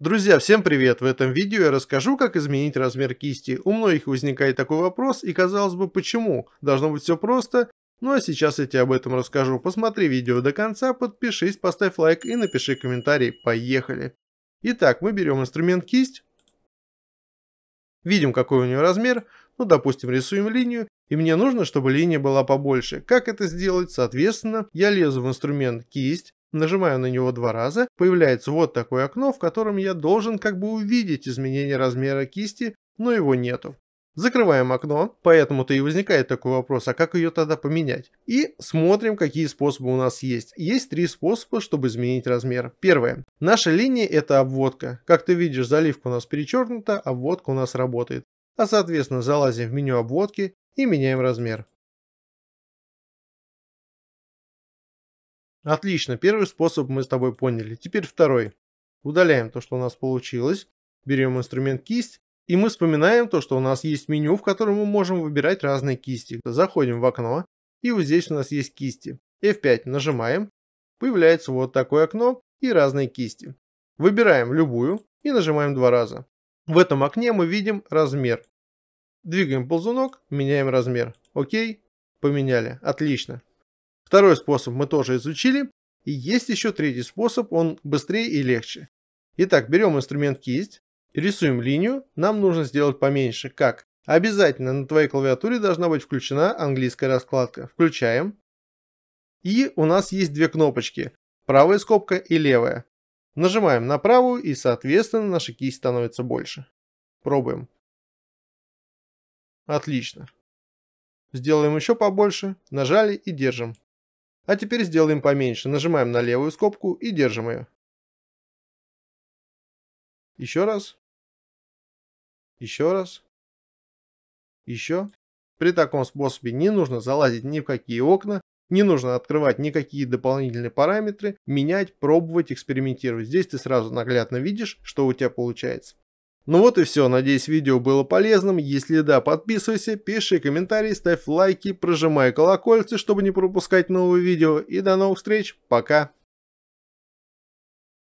Друзья, всем привет! В этом видео я расскажу, как изменить размер кисти. У многих возникает такой вопрос и казалось бы почему? Должно быть все просто, ну а сейчас я тебе об этом расскажу. Посмотри видео до конца, подпишись, поставь лайк и напиши комментарий. Поехали! Итак, мы берем инструмент кисть, видим какой у нее размер, ну допустим рисуем линию, и мне нужно, чтобы линия была побольше. Как это сделать? Соответственно, я лезу в инструмент кисть, Нажимаю на него два раза, появляется вот такое окно, в котором я должен как бы увидеть изменение размера кисти, но его нету. Закрываем окно, поэтому-то и возникает такой вопрос, а как ее тогда поменять? И смотрим, какие способы у нас есть. Есть три способа, чтобы изменить размер. Первое. Наша линия это обводка. Как ты видишь, заливка у нас перечеркнута, обводка у нас работает. А соответственно залазим в меню обводки и меняем размер. Отлично, первый способ мы с тобой поняли. Теперь второй. Удаляем то, что у нас получилось, берем инструмент кисть, и мы вспоминаем то, что у нас есть меню, в котором мы можем выбирать разные кисти. Заходим в окно, и вот здесь у нас есть кисти. F5 нажимаем, появляется вот такое окно и разные кисти. Выбираем любую и нажимаем два раза. В этом окне мы видим размер. Двигаем ползунок, меняем размер. Окей, поменяли, отлично. Второй способ мы тоже изучили. И есть еще третий способ, он быстрее и легче. Итак, берем инструмент кисть, рисуем линию, нам нужно сделать поменьше, как? Обязательно на твоей клавиатуре должна быть включена английская раскладка. Включаем. И у нас есть две кнопочки, правая скобка и левая. Нажимаем на правую и соответственно наша кисть становится больше. Пробуем. Отлично. Сделаем еще побольше, нажали и держим. А теперь сделаем поменьше, нажимаем на левую скобку и держим ее. Еще раз. Еще раз. Еще. При таком способе не нужно залазить ни в какие окна, не нужно открывать никакие дополнительные параметры, менять, пробовать, экспериментировать. Здесь ты сразу наглядно видишь, что у тебя получается. Ну вот и все, надеюсь видео было полезным, если да, подписывайся, пиши комментарии, ставь лайки, прожимай колокольцы, чтобы не пропускать новые видео и до новых встреч, пока!